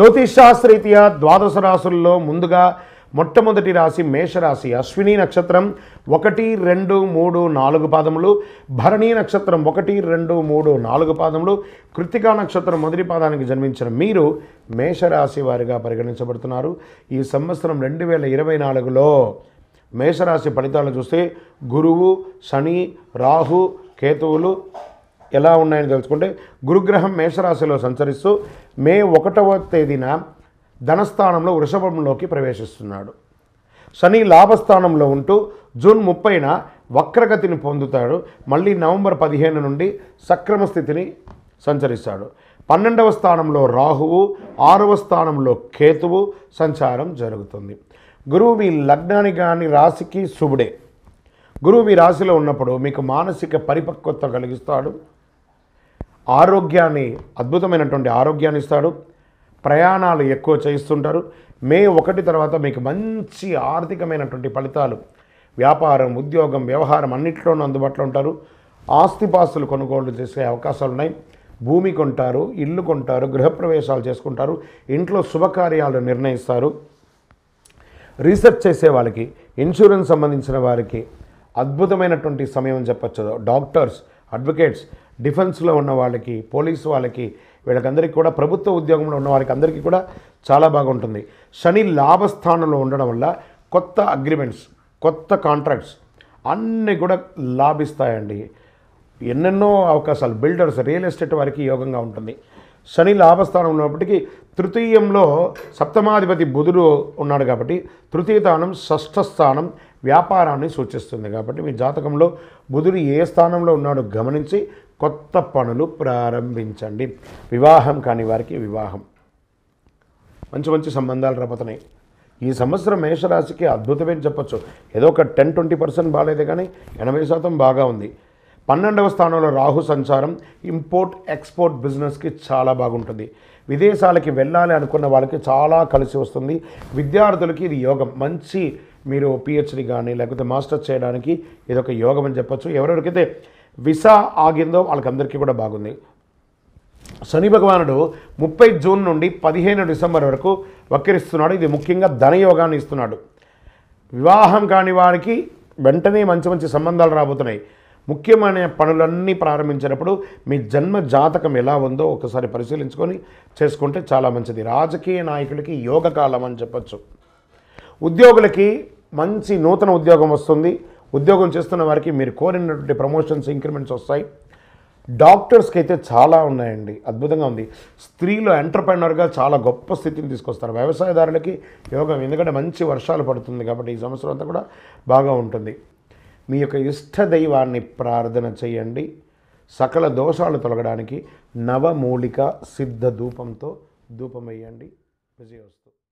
రీత్యా ద్వాదశ రాసుల్లో ముందుగా మొట్టమొదటి రాశి మేషరాశి అశ్విని నక్షత్రం ఒకటి రెండు మూడు నాలుగు పాదములు భరణీ నక్షత్రం ఒకటి రెండు మూడు నాలుగు పాదములు కృతికా నక్షత్రం మొదటి పాదానికి జన్మించిన మీరు మేషరాశి వారిగా పరిగణించబడుతున్నారు ఈ సంవత్సరం రెండు వేల ఇరవై నాలుగులో మేషరాశి ఫలితాలు చూస్తే గురువు శని రాహు కేతువులు ఎలా ఉన్నాయని తెలుసుకుంటే గురుగ్రహం మేషరాశిలో సంచరిస్తూ మే ఒకటవ తేదీన ధనస్థానంలో వృషభంలోకి ప్రవేశిస్తున్నాడు శని లాభస్థానంలో ఉంటూ జూన్ ముప్పైన వక్రగతిని పొందుతాడు మళ్ళీ నవంబర్ పదిహేను నుండి సక్రమ స్థితిని సంచరిస్తాడు పన్నెండవ స్థానంలో రాహువు ఆరవ స్థానంలో కేతువు సంచారం జరుగుతుంది గురువు మీ లగ్నానికి కానీ రాశికి శుభుడే గురువు మీ రాశిలో ఉన్నప్పుడు మీకు మానసిక పరిపక్వత కలిగిస్తాడు ఆరోగ్యాన్ని అద్భుతమైనటువంటి ఆరోగ్యాన్ని ఇస్తాడు ప్రయాణాలు ఎక్కువ చేయిస్తుంటారు మే ఒకటి తర్వాత మీకు మంచి ఆర్థికమైనటువంటి ఫలితాలు వ్యాపారం ఉద్యోగం వ్యవహారం అన్నింటిలోనూ అందుబాటులో ఉంటారు ఆస్తిపాస్తులు కొనుగోలు చేసే అవకాశాలు ఉన్నాయి భూమి కొంటారు ఇల్లు కొంటారు గృహప్రవేశాలు చేసుకుంటారు ఇంట్లో శుభకార్యాలు నిర్ణయిస్తారు రీసెర్చ్ చేసే వాళ్ళకి ఇన్సూరెన్స్ సంబంధించిన వారికి అద్భుతమైనటువంటి సమయం చెప్పచ్చు డాక్టర్స్ అడ్వకేట్స్ డిఫెన్స్లో ఉన్న వాళ్ళకి పోలీసు వాళ్ళకి వీళ్ళకందరికీ కూడా ప్రభుత్వ ఉద్యోగంలో ఉన్న వారికి అందరికీ కూడా చాలా బాగుంటుంది శని లాభస్థానంలో ఉండడం వల్ల కొత్త అగ్రిమెంట్స్ కొత్త కాంట్రాక్ట్స్ అన్నీ కూడా లాభిస్తాయండి ఎన్నెన్నో అవకాశాలు బిల్డర్స్ రియల్ ఎస్టేట్ వారికి యోగంగా ఉంటుంది శని లాభస్థానం ఉన్నప్పటికీ తృతీయంలో సప్తమాధిపతి బుధుడు ఉన్నాడు కాబట్టి తృతీయ స్థానం షష్ఠ స్థానం వ్యాపారాన్ని సూచిస్తుంది కాబట్టి మీ జాతకంలో బుధుడు ఏ స్థానంలో ఉన్నాడో గమనించి కొత్త పనులు ప్రారంభించండి వివాహం కాని వారికి వివాహం మంచి మంచి సంబంధాలు రపతనాయి ఈ సంవత్సరం మేషరాశికి అద్భుతమైన చెప్పొచ్చు ఏదో ఒక టెన్ ట్వంటీ పర్సెంట్ బాగాలేదు కానీ ఎనభై శాతం బాగా ఉంది పన్నెండవ స్థానంలో రాహు సంచారం ఇంపోర్ట్ ఎక్స్పోర్ట్ బిజినెస్కి చాలా బాగుంటుంది విదేశాలకి వెళ్ళాలి అనుకున్న వాళ్ళకి చాలా కలిసి వస్తుంది విద్యార్థులకి ఇది యోగం మంచి మీరు పిహెచ్డి కానీ లేకపోతే మాస్టర్స్ చేయడానికి ఇదొక యోగం అని చెప్పచ్చు ఎవరెవరికైతే విసా ఆగిందో వాళ్ళకందరికీ కూడా బాగుంది శని భగవానుడు ముప్పై జూన్ నుండి పదిహేను డిసెంబర్ వరకు వక్కిరిస్తున్నాడు ఇది ముఖ్యంగా ధనయోగాన్ని ఇస్తున్నాడు వివాహం కాని వారికి వెంటనే మంచి మంచి సంబంధాలు రాబోతున్నాయి ముఖ్యమైన పనులన్నీ ప్రారంభించినప్పుడు మీ జన్మ జాతకం ఎలా ఉందో ఒకసారి పరిశీలించుకొని చేసుకుంటే చాలా మంచిది రాజకీయ నాయకులకి యోగకాలం అని చెప్పచ్చు ఉద్యోగులకి మంచి నూతన ఉద్యోగం వస్తుంది ఉద్యోగం చేస్తున్న వారికి మీరు కోరినటువంటి ప్రమోషన్స్ ఇంక్రిమెంట్స్ వస్తాయి డాక్టర్స్కి అయితే చాలా ఉన్నాయండి అద్భుతంగా ఉంది స్త్రీలు ఎంటర్ప్రైనర్గా చాలా గొప్ప స్థితిని తీసుకొస్తారు వ్యవసాయదారులకి యోగం ఎందుకంటే మంచి వర్షాలు పడుతుంది కాబట్టి ఈ సంవత్సరం అంతా కూడా బాగా ఉంటుంది మీ యొక్క ఇష్ట దైవాన్ని ప్రార్థన చేయండి సకల దోషాలు తొలగడానికి నవమూలిక సిద్ధ ధూపంతో ధూపం వేయండి విజయోస్తు